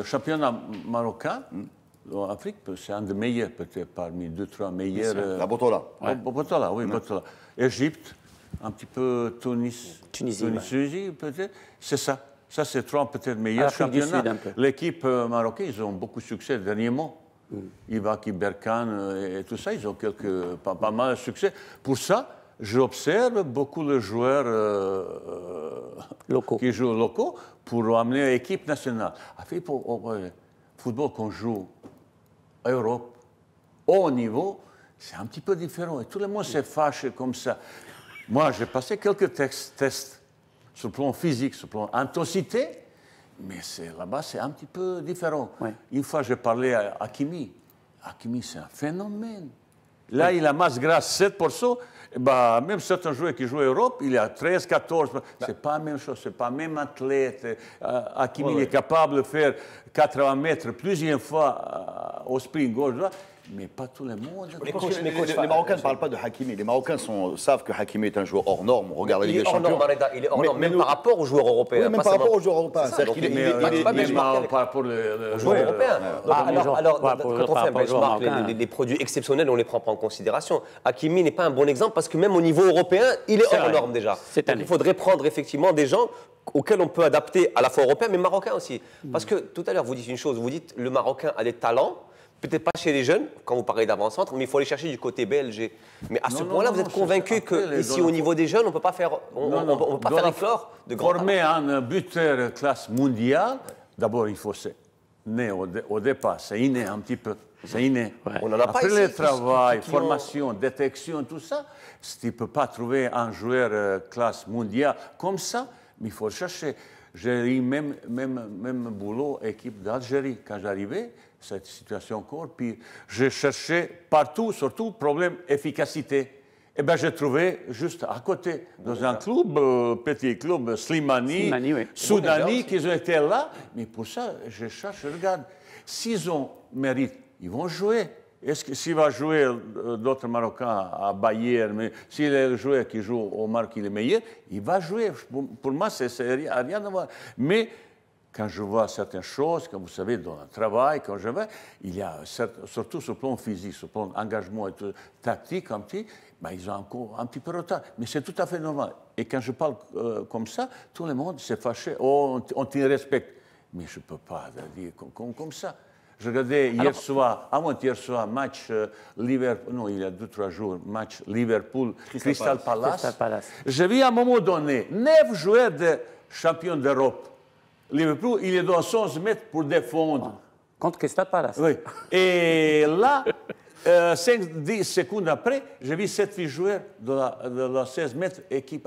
Le championnat marocain hein, en Afrique, c'est un des meilleurs, peut-être parmi deux, trois meilleurs. Euh, la Botola. Ouais. Botola, oui, mm-hmm. Botola. Égypte, un petit peu Tunisie, Tunisie peut-être. C'est ça. Ça, c'est trois peut-être meilleurs championnats. L'équipe euh, marocaine, ils ont beaucoup de succès dernièrement. Mm. Ibaki, euh, et tout ça, ils ont quelques, pas, pas mal de succès. Pour ça, j'observe beaucoup de joueurs euh, euh, locaux. qui jouent locaux pour amener l'équipe nationale. Après, fait, pour oh, football qu'on joue en Europe, haut niveau, c'est un petit peu différent. Et tout le monde se fâche comme ça. Moi, j'ai passé quelques tests, sur le plan physique, sur le plan intensité, mais là-bas, c'est un petit peu différent. Une fois, j'ai parlé à Hakimi. Hakimi, c'est un phénomène. Là, il a masse grâce 7% bah, même certains joueurs qui jouent en Europe, il y a 13, 14, Ce c'est pas la même chose, c'est pas le même athlète. Euh, Hakimi est capable de faire 80 mètres plusieurs fois euh, au sprint gauche, mais pas tout le monde. Les, Marocains ne parlent pas de Hakimi. Les Marocains savent que Hakimi est un joueur hors norme. On regarde Norme, il est hors norme, même par rapport aux joueurs européens. Oui, même par rapport aux joueurs européens. cest ah, par rapport aux joueurs européens. Alors, quand on fait un benchmark, les produits exceptionnels, on ne les prend pas en considération. Hakimi n'est pas un bon exemple parce que même au niveau européen, il est, hors norme déjà. il faudrait prendre effectivement des gens auxquels on peut adapter à la fois européen mais marocain aussi. Hmm. Parce que tout à l'heure, vous dites une chose, vous dites le marocain a des talents, peut-être pas chez les jeunes, quand vous parlez d'avant-centre, mais il faut aller chercher du côté belge. Mais à ce point-là, vous êtes convaincu qu'ici, au niveau des jeunes, on ne peut pas faire, on, de grands Former un buteur classe mondiale, d'abord, il faut né au, départ, c'est inné un petit peu. C'est inné. Après le travail, formation, détection, tout ça, tu ne peux pas trouver un joueur euh, classe mondiale comme ça, mais il faut chercher. J'ai eu même, même, même boulot, équipe d'Algérie. Quand j'arrivais, cette situation encore puis J'ai cherché partout, surtout problème efficacité. Eh bien, j'ai trouvé juste à côté, dans un club, euh, petit club, Slimani, Slimani qu'ils Soudani, qui étaient là. Mais pour ça, je cherche, je regarde. S'ils ont mérite, ils vont jouer. Est-ce que s'il va jouer euh, d'autres Marocains à Bayern, mais s'il est le qui joue au Maroc, il est meilleur, il va jouer. Pour, moi, c'est rien à voir. Mais quand je vois certaines choses, comme vous savez, dans le travail, quand je vais, il y a surtout ce plan physique, ce plan engagement et tactique un ben, petit, ils ont encore un petit peu de retard. Mais c'est tout à fait normal. Et quand je parle euh, comme ça, tout le monde s'est fâché. Oh, on t'irrespecte. Mais je ne peux pas dire comme, comme, comme ça. Je regardais hier soir, avant-hier ah, soir, match euh, Liverpool, non, il y a deux, trois jours, match Liverpool-Crystal Palace. je Palace. à un moment donné neuf joueurs de champion d'Europe Liverpool, il dans 11 mètres pour défendre. Ah, contre Crystal Palace. Oui. Et là, 5-10 euh, secondes après, j'ai vu 7 joueurs de la, 16 mètres équipe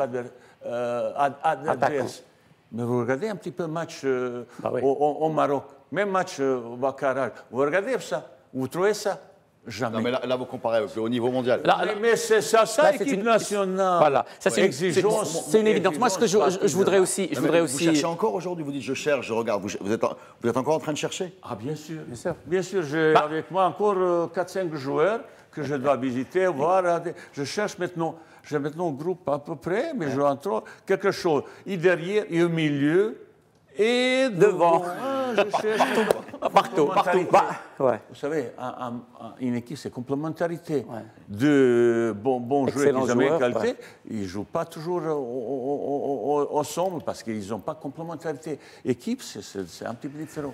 euh, adverse. Mais vous regardez un petit peu le match euh, bah au, au, Maroc, même match au Baccarat. Vous regardez ça, vous trouvez ça. Jamais. Non, mais là, vous comparez au niveau mondial. mais, c'est ça, ça, c'est une nationale. Voilà, ça c'est C'est une évidence. Moi, ce que je, voudrais aussi, je voudrais vous aussi. cherchez encore aujourd'hui. Vous dites, je cherche, je regarde. Vous, êtes, vous êtes encore en train de chercher Ah, bien sûr, bien sûr. Bien sûr, j'ai bah. avec moi encore 4-5 euh, joueurs que je dois visiter, voir. Hein. Je cherche maintenant. J'ai maintenant un groupe à peu près, mais je rentre quelque chose. il derrière, et au milieu, et devant. Ah, je cherche. partout. Bah, Vous savez, une équipe, c'est complémentarité. De bons, joueurs qui ont qualité, ils ne jouent pas toujours ensemble parce qu'ils n'ont pas complémentarité. Équipe, c'est un petit peu différent.